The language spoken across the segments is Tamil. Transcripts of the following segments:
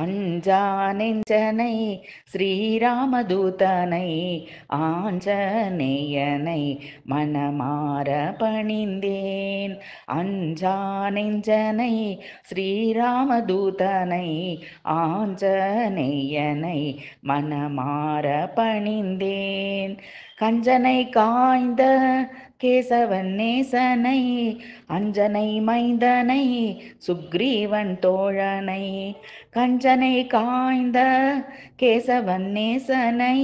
அஞ்சானெஞ்சனை ஸ்ரீராமதூதனை ஆஞ்சநேயனை மனமார பணிந்தேன் அஞ்சானெஞ்சனை நெஞ்சனை ஸ்ரீராமதூதனை ஆஞ்சநேயனை மனமார பணிந்தேன் கஞ்சனை காய்ந்த கேசவன் நேசனை அஞ்சனை மைந்தனை சுக்ரீவன் தோழனை கஞ்சனை காய்ந்த கேசவன் நேசனை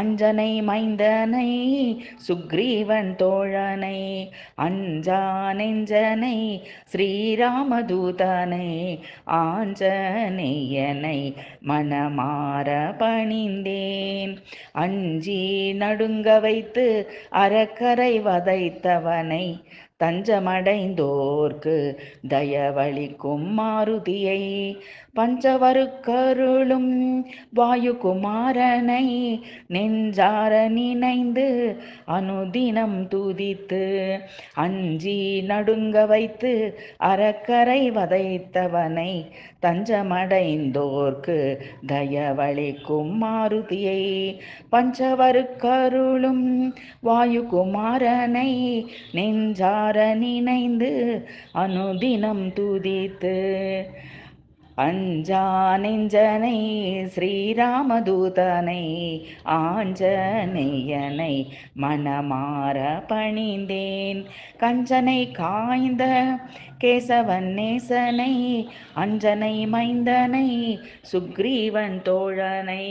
அஞ்சனை மைந்தனை சுக்ரீவன் தோழனை அஞ்சா நெஞ்சனை ஸ்ரீராமதூதனை ஆஞ்சனையனை மனமாற பணிந்தேன் அஞ்சி நடுங்க வைத்து அறக்கரை வ பதைத்தவனை தஞ்சமடைந்தோர்க்கு தயவளிக்கும் மாருதியை பஞ்சவருக்கருளும் வாயுகுமாரனை நெஞ்சார நினைந்து அனுதினம் துதித்து அஞ்சி நடுங்க வைத்து அறக்கரை வதைத்தவனை தஞ்சமடைந்தோர்க்கு தயவளிக்கும் மாருதியை பஞ்சவருக்கருளும் வாயுகுமாரனை நெஞ்சார மனதார நினைந்து அனுதினம் துதித்து அஞ்சா நெஞ்சனை ஸ்ரீராமதூதனை ஆஞ்சனையனை மனமாற பணிந்தேன் கஞ்சனை காய்ந்த கேசவன் நேசனை அஞ்சனை மைந்தனை சுக்ரீவன் தோழனை